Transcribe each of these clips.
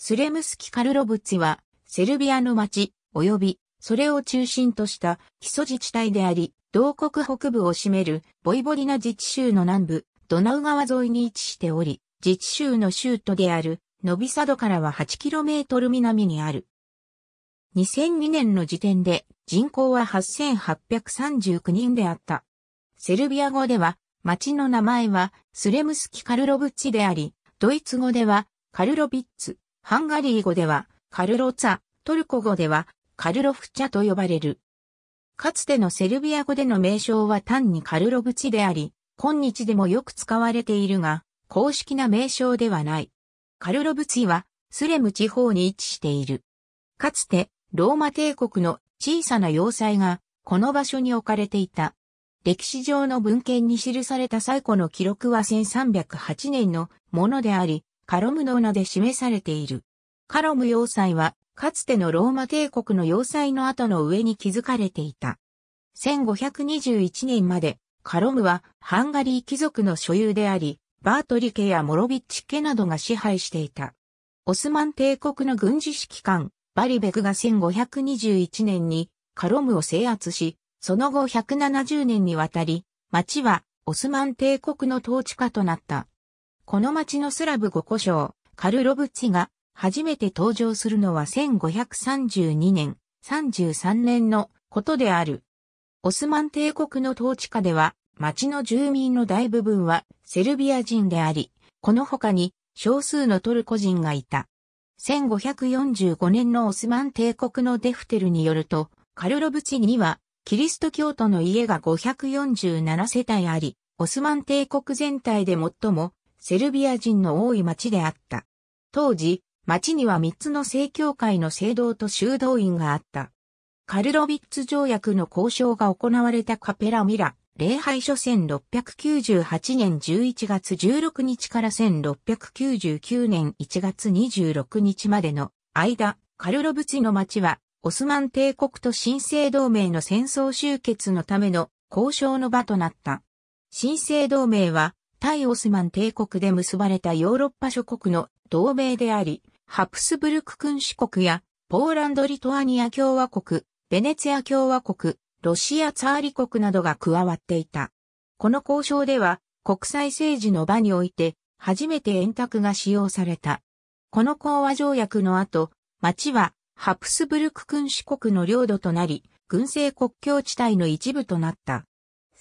スレムスキ・カルロブツィは、セルビアの町、及び、それを中心とした基礎自治体であり、同国北部を占めるボイボリナ自治州の南部、ドナウ川沿いに位置しており、自治州の州都である、ノビサドからは 8km 南にある。2002年の時点で人口は8839人であった。セルビア語では町の名前はスレムスキ・カルロブッチであり、ドイツ語ではカルロビッツハンガリー語ではカルロツァ、トルコ語ではカルロフチャと呼ばれる。かつてのセルビア語での名称は単にカルロブチであり、今日でもよく使われているが、公式な名称ではない。カルロブチはスレム地方に位置している。かつてローマ帝国の小さな要塞がこの場所に置かれていた。歴史上の文献に記された最古の記録は1308年のものであり、カロムノーナで示されている。カロム要塞は、かつてのローマ帝国の要塞の跡の上に築かれていた。1521年まで、カロムはハンガリー貴族の所有であり、バートリ家やモロビッチ家などが支配していた。オスマン帝国の軍事指揮官、バリベクが1521年にカロムを制圧し、その後170年にわたり、町はオスマン帝国の統治下となった。この町のスラブ5古省、カルロブツが初めて登場するのは1532年、33年のことである。オスマン帝国の統治下では、町の住民の大部分はセルビア人であり、この他に少数のトルコ人がいた。1545年のオスマン帝国のデフテルによると、カルロブチにはキリスト教徒の家が547世帯あり、オスマン帝国全体で最もセルビア人の多い町であった。当時、町には三つの正教会の聖堂と修道院があった。カルロビッツ条約の交渉が行われたカペラミラ、礼拝書。戦698年11月16日から1699年1月26日までの間、カルロブチの町は、オスマン帝国と新生同盟の戦争終結のための交渉の場となった。新生同盟は、対オスマン帝国で結ばれたヨーロッパ諸国の同盟であり、ハプスブルク君主国や、ポーランド・リトアニア共和国、ベネツィア共和国、ロシア・ツァーリ国などが加わっていた。この交渉では、国際政治の場において、初めて円卓が使用された。この講和条約の後、町は、ハプスブルク君主国の領土となり、軍政国境地帯の一部となった。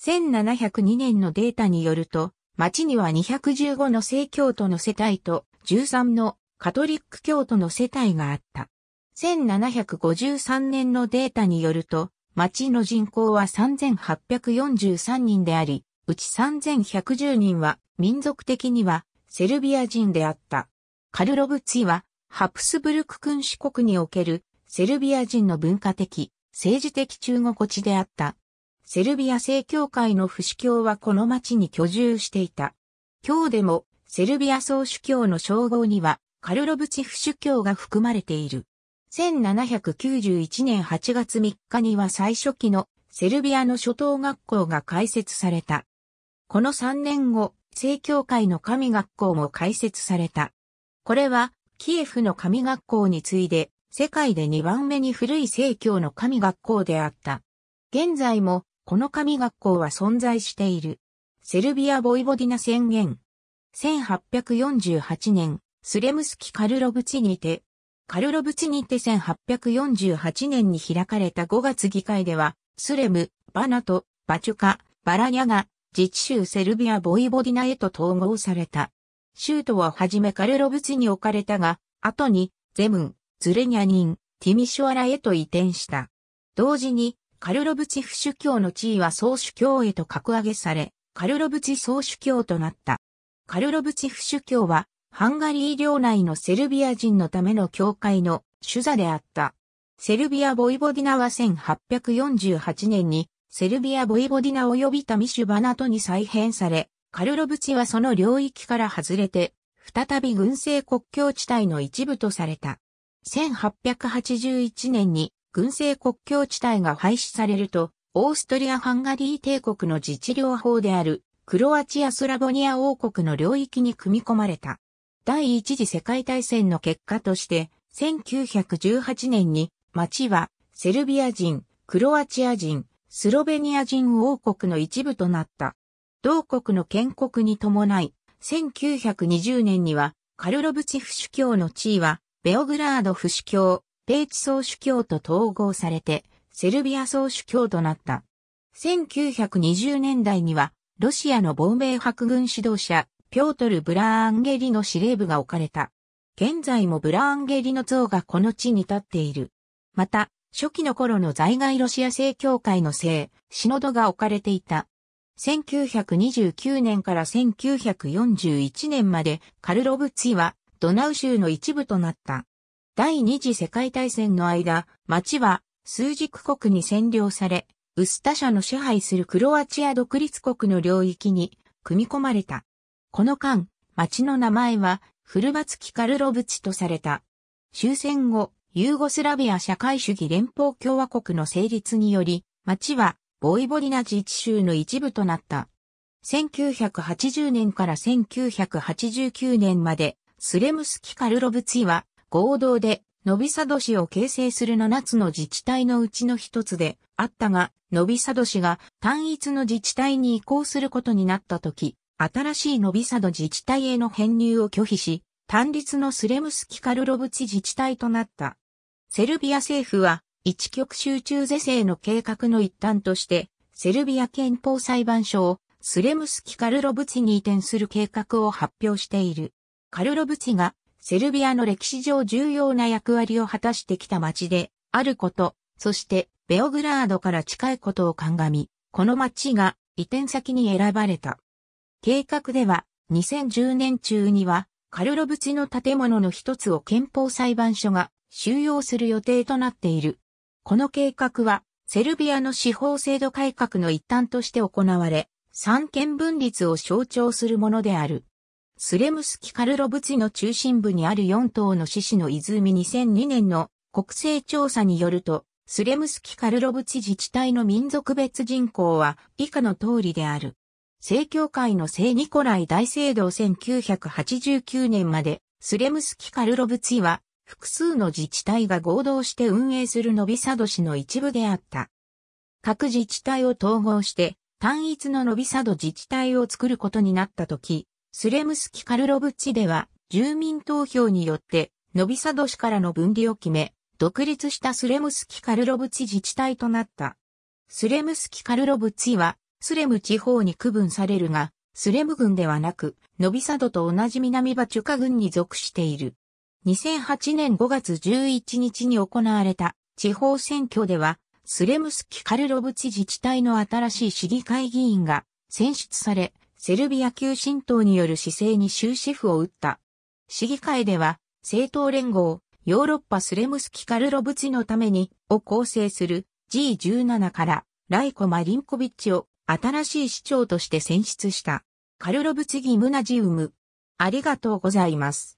1702年のデータによると、町には215の正教徒の世帯と13のカトリック教徒の世帯があった。1753年のデータによると、町の人口は3843人であり、うち3110人は民族的にはセルビア人であった。カルロブツィはハプスブルク君主国におけるセルビア人の文化的、政治的中国地であった。セルビア正教会の不死教はこの町に居住していた。今日でもセルビア総主教の称号にはカルロブチフ主教が含まれている。1791年8月3日には最初期のセルビアの初等学校が開設された。この3年後、正教会の神学校も開設された。これは、キエフの神学校に次いで、世界で2番目に古い正教の神学校であった。現在も、この神学校は存在している。セルビア・ボイボディナ宣言。1848年、スレムスキ・カルロブチにて、カルロブチにて1848年に開かれた5月議会では、スレム、バナと、バチュカ、バラニャが、自治州セルビア・ボイボディナへと統合された。州都ははじめカルロブチに置かれたが、後に、ゼムン、ズレニャニン、ティミシュアラへと移転した。同時に、カルロブチフ主教の地位は総主教へと格上げされ、カルロブチ総主教となった。カルロブチフ主教は、ハンガリー領内のセルビア人のための教会の主座であった。セルビア・ボイボディナは1848年にセルビア・ボイボディナ及びタミシュバナトに再編され、カルロブチはその領域から外れて、再び軍政国境地帯の一部とされた。1881年に軍政国境地帯が廃止されると、オーストリア・ハンガリー帝国の自治領法であるクロアチア・スラボニア王国の領域に組み込まれた。第一次世界大戦の結果として、1918年に町はセルビア人、クロアチア人、スロベニア人王国の一部となった。同国の建国に伴い、1920年にはカルロブチフ主教の地位はベオグラード府主教、ペーチ総主教と統合されて、セルビア総主教となった。1920年代には、ロシアの亡命白軍指導者、ピョートル・ブラーンゲリの司令部が置かれた。現在もブラーンゲリの像がこの地に立っている。また、初期の頃の在外ロシア正教会の聖、シノドが置かれていた。1929年から1941年までカルロブツィはドナウ州の一部となった。第二次世界大戦の間、町は数軸国に占領され、ウスタ社の支配するクロアチア独立国の領域に組み込まれた。この間、町の名前は、フルバツキ・カルロブチとされた。終戦後、ユーゴスラビア社会主義連邦共和国の成立により、町は、ボイボリナ自治州の一部となった。1980年から1989年まで、スレムスキ・カルロブチは、合同で、ノビサド市を形成する7つの自治体のうちの一つであったが、ノビサド市が単一の自治体に移行することになった時、新しいノビサド自治体への編入を拒否し、単立のスレムスキカルロブチ自治体となった。セルビア政府は、一極集中是正の計画の一端として、セルビア憲法裁判所をスレムスキカルロブチに移転する計画を発表している。カルロブチがセルビアの歴史上重要な役割を果たしてきた町であること、そしてベオグラードから近いことを鑑み、この町が移転先に選ばれた。計画では、2010年中には、カルロブチの建物の一つを憲法裁判所が収容する予定となっている。この計画は、セルビアの司法制度改革の一端として行われ、三権分立を象徴するものである。スレムスキ・カルロブチの中心部にある4島の獅子の泉2002年の国勢調査によると、スレムスキ・カルロブチ自治体の民族別人口は以下の通りである。正教会の聖ニコライ大聖堂1989年まで、スレムスキカルロブツィは、複数の自治体が合同して運営するノビサド市の一部であった。各自治体を統合して、単一のノビサド自治体を作ることになったとき、スレムスキカルロブチでは、住民投票によって、ノビサド市からの分離を決め、独立したスレムスキカルロブチ自治体となった。スレムスキカルロブチは、スレム地方に区分されるが、スレム軍ではなく、ノビサドと同じ南バチュカ軍に属している。2008年5月11日に行われた地方選挙では、スレムスキ・カルロブチ自治体の新しい市議会議員が選出され、セルビア急浸党による姿勢に終止符を打った。市議会では、政党連合、ヨーロッパスレムスキ・カルロブチのために、を構成する G17 から、ライコ・マリンコビッチを新しい市長として選出した。カルロブツギムナジウム。ありがとうございます。